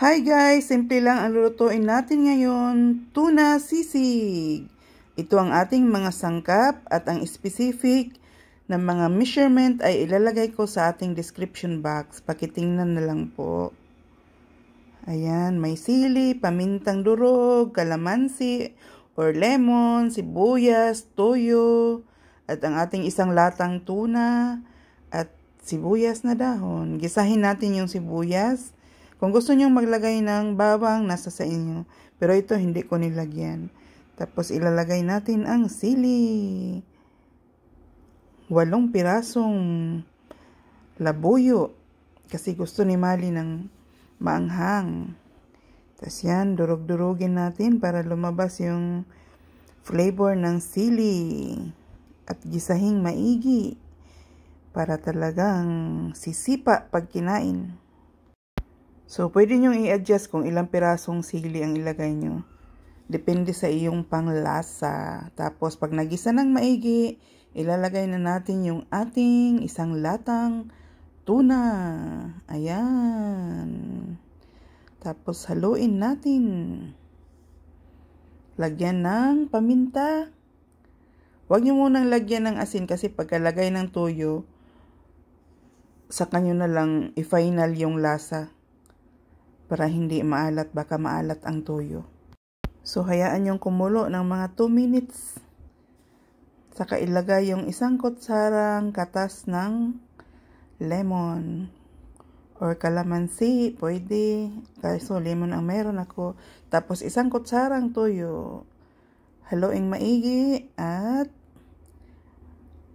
Hi guys! Simple lang ang lulutuin natin ngayon, tuna sisig. Ito ang ating mga sangkap at ang specific na mga measurement ay ilalagay ko sa ating description box. Pakitingnan na lang po. Ayan, may sili, pamintang durog, kalamansi, or lemon, sibuyas, toyo, at ang ating isang latang tuna, at sibuyas na dahon. Gisahin natin yung sibuyas kung gusto nyong maglagay ng bawang, nasa sa inyo. Pero ito, hindi ko nilagyan. Tapos, ilalagay natin ang sili. Walong pirasong labuyo. Kasi gusto ni Mali ng maanghang. Tapos yan, durug durugin natin para lumabas yung flavor ng sili. At gisahing maigi para talagang sisipa pag kinain. So, pwede nyo i-adjust kung ilang pirasong sili ang ilagay nyo. Depende sa iyong panglasa. Tapos, pag nagisa ng maigi, ilalagay na natin yung ating isang latang tuna. Ayan. Tapos, haluin natin. Lagyan ng paminta. Huwag nyo munang lagyan ng asin kasi pagkalagay ng toyo, sa kanyo na lang i-final yung lasa para hindi maalat baka maalat ang toyo. So hayaan yung kumulo ng mga 2 minutes. Saka ilagay yung isang kutsarang katas ng lemon or kalamansi, pwede. Kaso lemon ang meron ako. Tapos isang kutsarang toyo. Haluing maigi at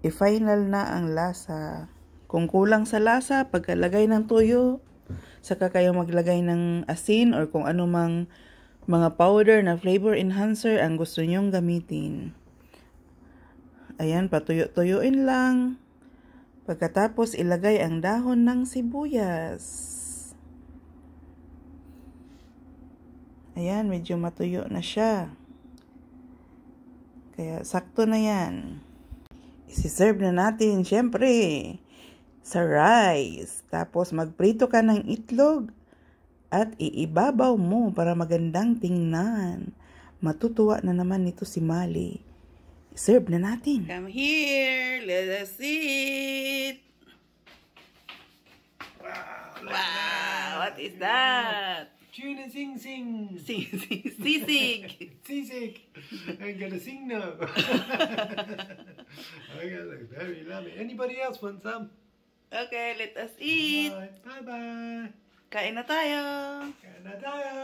i-final na ang lasa. Kung kulang sa lasa, pagkalagay ng toyo, Saka kayo maglagay ng asin or kung anumang mga powder na flavor enhancer ang gusto nyong gamitin. Ayan, patuyo-tuyuin lang. Pagkatapos, ilagay ang dahon ng sibuyas. Ayan, medyo matuyo na siya. Kaya, sakto na yan. Isiserve na natin, syempre sa rice. Tapos magprito ka ng itlog at iibabaw mo para magandang tingnan. Matutuwa na naman nito si Mali. Serve na natin. Come here, let us eat. Wow, wow what is that? Tuna sing sing. Sing sing. Sisig. Sisig. I'm gonna sing now. I got a very lovely. Anybody else want some? Okay, let us eat. Bye-bye. Kain na tayo. Kain na tayo.